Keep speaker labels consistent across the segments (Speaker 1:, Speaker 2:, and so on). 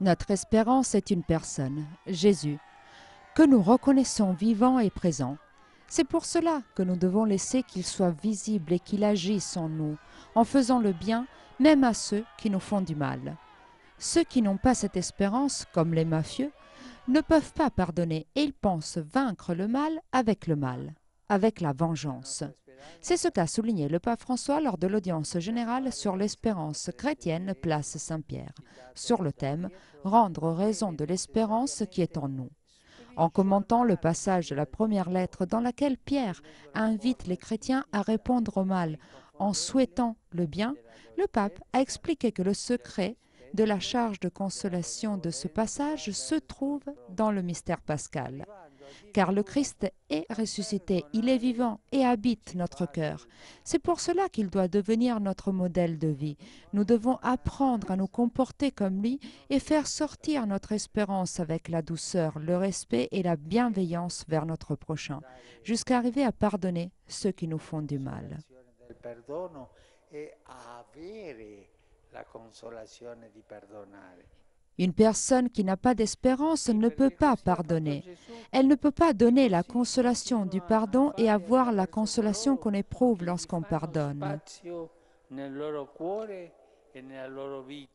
Speaker 1: Notre espérance est une personne, Jésus, que nous reconnaissons vivant et présent. C'est pour cela que nous devons laisser qu'il soit visible et qu'il agisse en nous, en faisant le bien même à ceux qui nous font du mal. Ceux qui n'ont pas cette espérance, comme les mafieux, ne peuvent pas pardonner et ils pensent vaincre le mal avec le mal, avec la vengeance. C'est ce qu'a souligné le pape François lors de l'audience générale sur l'espérance chrétienne place Saint-Pierre, sur le thème Rendre raison de l'espérance qui est en nous. En commentant le passage de la première lettre dans laquelle Pierre invite les chrétiens à répondre au mal en souhaitant le bien, le pape a expliqué que le secret de la charge de consolation de ce passage se trouve dans le mystère pascal car le Christ est ressuscité, il est vivant et habite notre cœur. C'est pour cela qu'il doit devenir notre modèle de vie. Nous devons apprendre à nous comporter comme lui et faire sortir notre espérance avec la douceur, le respect et la bienveillance vers notre prochain, jusqu'à arriver à pardonner ceux qui nous font du mal. Une personne qui n'a pas d'espérance ne peut pas pardonner. Elle ne peut pas donner la consolation du pardon et avoir la consolation qu'on éprouve lorsqu'on pardonne.
Speaker 2: E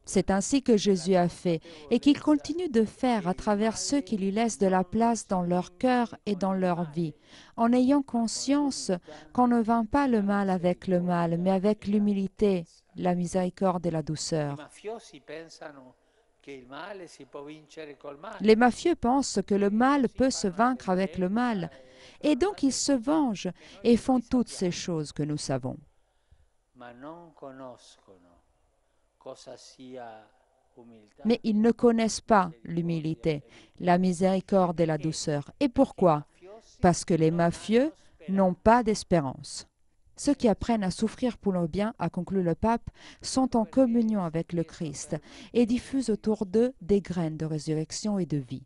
Speaker 1: C'est ainsi que Jésus a fait et qu'il continue de faire à travers ceux qui lui laissent de la place dans leur cœur et dans leur vie, en ayant conscience qu'on ne vint pas le mal avec le mal, mais avec l'humilité, la miséricorde et la douceur. Les mafieux pensent que le mal peut se vaincre avec le mal, et donc ils se vengent et font toutes ces choses que nous savons. Mais ils ne connaissent pas l'humilité, la miséricorde et la douceur. Et pourquoi Parce que les mafieux n'ont pas d'espérance. Ceux qui apprennent à souffrir pour le bien, a conclu le pape, sont en communion avec le Christ et diffusent autour d'eux des graines de résurrection et de vie.